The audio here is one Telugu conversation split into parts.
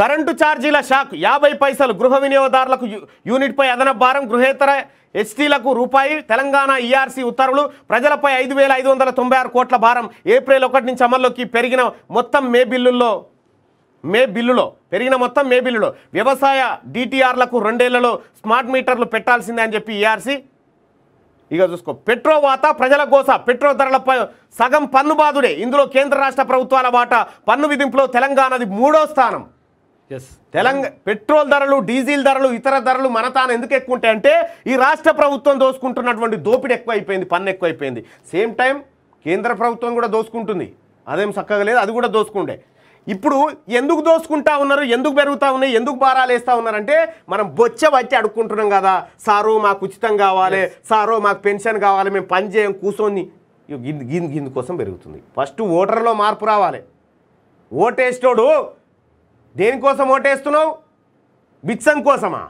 కరెంటు ఛార్జీల షాక్ యాభై పైసలు గృహ వినియోగదారులకు యూనిట్పై అదన భారం గృహేతర ఎస్టీలకు రూపాయి తెలంగాణ ఈఆర్సీ ఉత్తర్వులు ప్రజలపై ఐదు వేల ఐదు వందల తొంభై ఆరు కోట్ల భారం ఏప్రిల్ ఒకటి నుంచి అమల్లోకి పెరిగిన మొత్తం మే బిల్లుల్లో మే బిల్లులో పెరిగిన మొత్తం మే బిల్లులో వ్యవసాయ డిటిఆర్లకు రెండేళ్లలో స్మార్ట్ మీటర్లు పెట్టాల్సిందే అని చెప్పి ఈఆర్సీ ఇక చూసుకో పెట్రో వాత ప్రజల కోస పెట్రో ధరలపై సగం పన్ను బాదుడే ఇందులో కేంద్ర రాష్ట్ర ప్రభుత్వాల వాటా పన్ను విధింపులో తెలంగాణది మూడో స్థానం తెలంగాణ పెట్రోల్ ధరలు డీజిల్ ధరలు ఇతర ధరలు మన తాను ఎందుకు ఎక్కువ ఉంటాయంటే ఈ రాష్ట్ర ప్రభుత్వం దోసుకుంటున్నటువంటి దోపిడీ ఎక్కువైపోయింది పన్ను ఎక్కువైపోయింది సేమ్ టైం కేంద్ర ప్రభుత్వం కూడా దోసుకుంటుంది అదేం చక్కగా లేదు అది కూడా దోసుకుండే ఇప్పుడు ఎందుకు దోసుకుంటా ఉన్నారు ఎందుకు పెరుగుతూ ఉన్నాయి ఎందుకు భారాలు వేస్తూ ఉన్నారంటే మనం బొచ్చ వచ్చి అడుక్కుంటున్నాం కదా సారు మాకు ఉచితం కావాలి సారు మాకు పెన్షన్ కావాలి మేము పని చేయం కూర్చొని గింది గింది కోసం పెరుగుతుంది ఫస్ట్ ఓటర్లో మార్పు రావాలి ఓటేసేటోడు దేనికోసం ఓటేస్తున్నావు బిచ్చం కోసమా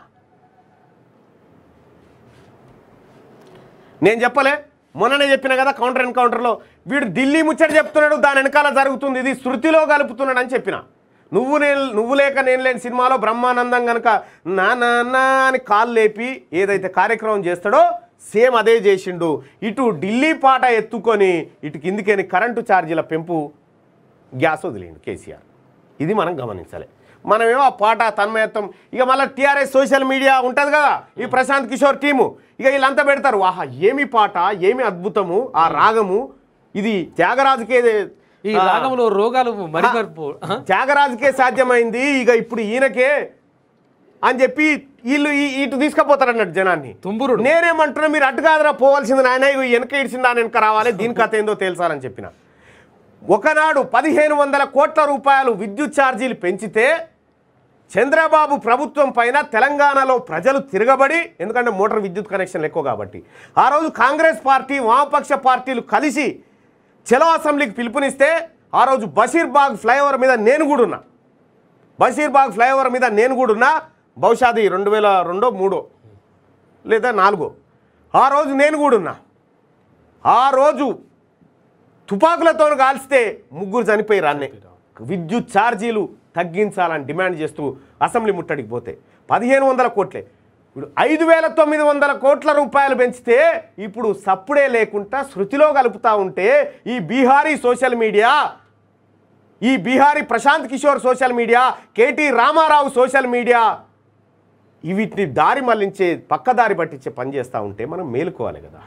నేను చెప్పలే మొన్ననే చెప్పిన కదా కౌంటర్ ఎన్కౌంటర్లో వీడు ఢిల్లీ ముచ్చట చెప్తున్నాడు దాని వెనకాల జరుగుతుంది ఇది శృతిలో కలుపుతున్నాడు అని చెప్పిన నువ్వు నేను నువ్వు లేక నేను లేని సినిమాలో బ్రహ్మానందం కనుక నా నా అని కాలు లేపి ఏదైతే కార్యక్రమం చేస్తాడో సేమ్ అదే చేసిండు ఇటు ఢిల్లీ పాట ఎత్తుకొని ఇటు కిందికేని కరెంటు ఛార్జీల పెంపు గ్యాస్ వదిలేండు కేసీఆర్ ఇది మనం గమనించాలి మనమేమో ఆ పాట తన్మయత్వం ఇక మళ్ళీ టీఆర్ఎస్ సోషల్ మీడియా ఉంటుంది కదా ఈ ప్రశాంత్ కిషోర్ టీము ఇక వీళ్ళంతా పెడతారు ఆహా ఏమి పాట ఏమి అద్భుతము ఆ రాగము ఇది త్యాగరాజుకే ఈ రాగంలో రోగాలు మరిపరుపు త్యాగరాజుకే సాధ్యమైంది ఇక ఇప్పుడు ఈయనకే అని చెప్పి వీళ్ళు ఇటు తీసుకుపోతారు అన్నట్టు జనాన్ని తుంబురుడు నేనేమంటున్నా మీరు అటు కాదురా పోవాల్సింది నాయన వెనక ఇడిచింది వెనక రావాలి దీని కథ ఏందో తెలుసాలని చెప్పిన ఒకనాడు పదిహేను వందల కోట్ల రూపాయలు విద్యుత్ ఛార్జీలు పెంచితే చంద్రబాబు ప్రభుత్వం పైన తెలంగాణలో ప్రజలు తిరగబడి ఎందుకంటే మోటార్ విద్యుత్ కనెక్షన్లు ఎక్కువ కాబట్టి ఆ రోజు కాంగ్రెస్ పార్టీ వామపక్ష పార్టీలు కలిసి చలో అసెంబ్లీకి పిలుపునిస్తే ఆ రోజు బషీర్బాగ్ ఫ్లైఓవర్ మీద నేను కూడా ఉన్నా బషీర్బాగ్ ఫ్లైఓవర్ మీద నేను కూడా ఉన్నా బహుశా అది రెండు వేల రెండో మూడో లేదా నాలుగో ఆ రోజు నేను కూడా ఉన్నా ఆ రోజు తుపాకులతో కాల్స్తే ముగ్గురు చనిపోయి రాన్నే విద్యుత్ ఛార్జీలు తగ్గించాలని డిమాండ్ చేస్తూ అసెంబ్లీ ముట్టడికి పోతే పదిహేను వందల కోట్లే ఇప్పుడు ఐదు వేల తొమ్మిది వందల కోట్ల రూపాయలు పెంచితే ఇప్పుడు సప్పుడే లేకుండా శృతిలో కలుపుతూ ఉంటే ఈ బీహారీ సోషల్ మీడియా ఈ Bihari Prashant Kishor social media KT Rama Rao social media వీటిని దారి మళ్లించే పక్కదారి పట్టించే పని ఉంటే మనం మేలుకోవాలి కదా